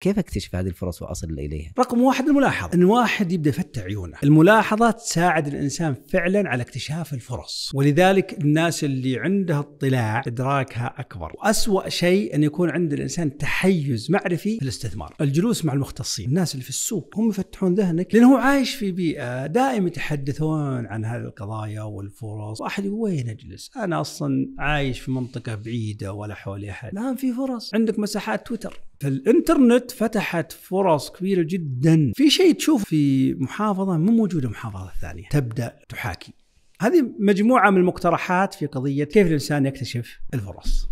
كيف اكتشف هذه الفرص واصل اليها؟ رقم واحد الملاحظه، ان واحد يبدا يفتح عيونه، الملاحظه تساعد الانسان فعلا على اكتشاف الفرص، ولذلك الناس اللي عندها اطلاع ادراكها اكبر، واسوأ شيء ان يكون عند الانسان تحيز معرفي في الاستثمار، الجلوس مع المختصين، الناس اللي في السوق هم يفتحون ذهنك لانه هو عايش في بيئه دائما يتحدثون عن هذه القضايا والفرص، واحد يقول وين اجلس؟ انا اصلا عايش في منطقه بعيده ولا حولي احد، الان في فرص، عندك مساحات تويتر، فالانترنت فتحت فرص كبيره جدا في شيء تشوف في محافظه مو موجوده محافظه ثانيه تبدا تحاكي هذه مجموعه من المقترحات في قضيه كيف الانسان يكتشف الفرص